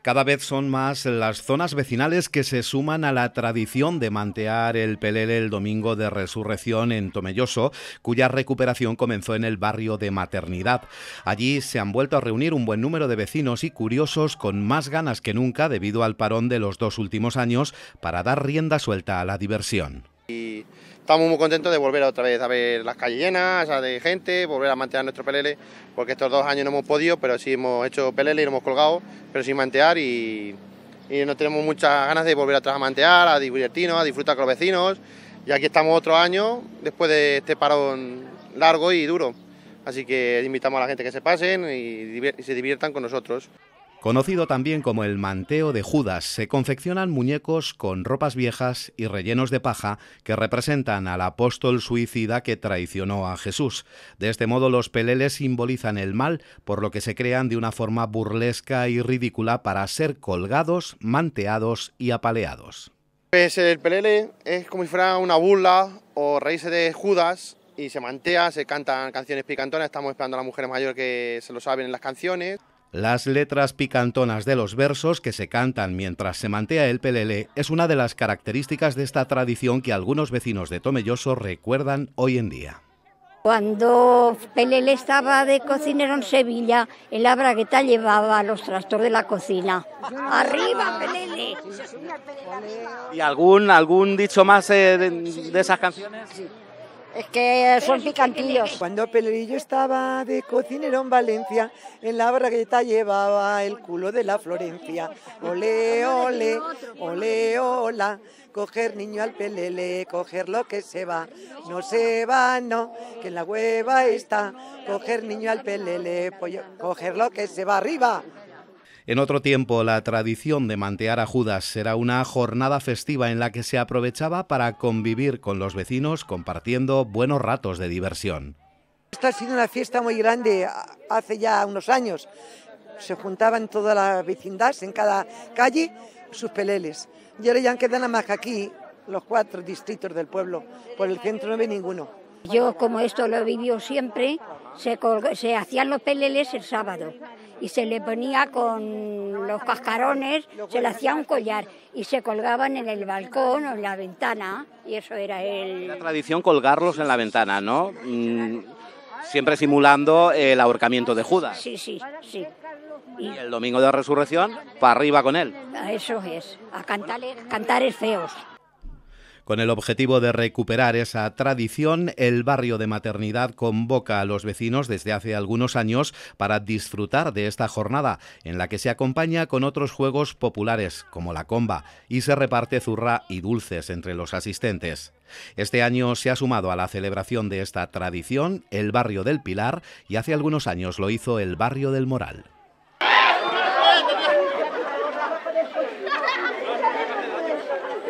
Cada vez son más las zonas vecinales que se suman a la tradición de mantear el pelele el domingo de resurrección en Tomelloso, cuya recuperación comenzó en el barrio de Maternidad. Allí se han vuelto a reunir un buen número de vecinos y curiosos con más ganas que nunca debido al parón de los dos últimos años para dar rienda suelta a la diversión estamos muy contentos de volver otra vez a ver las calles llenas, de gente, volver a mantener nuestro pelele, porque estos dos años no hemos podido, pero sí hemos hecho pelele y lo hemos colgado, pero sin mantear y, y no tenemos muchas ganas de volver atrás a mantear, a divertirnos, a disfrutar con los vecinos. Y aquí estamos otro año después de este parón largo y duro. Así que invitamos a la gente que se pasen y se diviertan con nosotros. Conocido también como el manteo de Judas, se confeccionan muñecos con ropas viejas y rellenos de paja que representan al apóstol suicida que traicionó a Jesús. De este modo los peleles simbolizan el mal, por lo que se crean de una forma burlesca y ridícula para ser colgados, manteados y apaleados. Pues eh, el pelele es como si fuera una burla o reírse de Judas y se mantea, se cantan canciones picantonas, estamos esperando a la mujeres mayor que se lo saben en las canciones. Las letras picantonas de los versos que se cantan mientras se mantea el pelele es una de las características de esta tradición que algunos vecinos de Tomelloso recuerdan hoy en día. Cuando Pelele estaba de cocinero en Sevilla, el Abragueta llevaba los trastos de la cocina. ¡Arriba, Pelele! ¿Y algún, algún dicho más eh, de, de, esas canciones? Es que son picantillos. Cuando Pelerillo estaba de cocinero en Valencia, en la bragueta llevaba el culo de la Florencia. Ole, ole, ole, ola... Coger niño al pelele, coger lo que se va. No se va, no, que en la hueva está. Coger niño al pelele, coger lo que se va arriba. En otro tiempo, la tradición de mantear a Judas ...era una jornada festiva en la que se aprovechaba para convivir con los vecinos compartiendo buenos ratos de diversión. Esta ha sido una fiesta muy grande hace ya unos años. Se juntaban todas las vecindades en cada calle sus peleles. Y ahora ya quedado nada más que aquí los cuatro distritos del pueblo. Por el centro no ve ninguno. Yo, como esto lo he vivido siempre, se, se hacían los peleles el sábado y se le ponía con los cascarones, se le hacía un collar y se colgaban en el balcón o en la ventana y eso era el... La tradición colgarlos en la ventana, ¿no? Mm, siempre simulando el ahorcamiento de Judas. Sí, sí, sí. Y el domingo de la resurrección, para arriba con él. Eso es, a cantar, cantares feos. Con el objetivo de recuperar esa tradición, el barrio de maternidad convoca a los vecinos desde hace algunos años para disfrutar de esta jornada, en la que se acompaña con otros juegos populares, como la comba, y se reparte zurra y dulces entre los asistentes. Este año se ha sumado a la celebración de esta tradición el barrio del Pilar y hace algunos años lo hizo el barrio del Moral.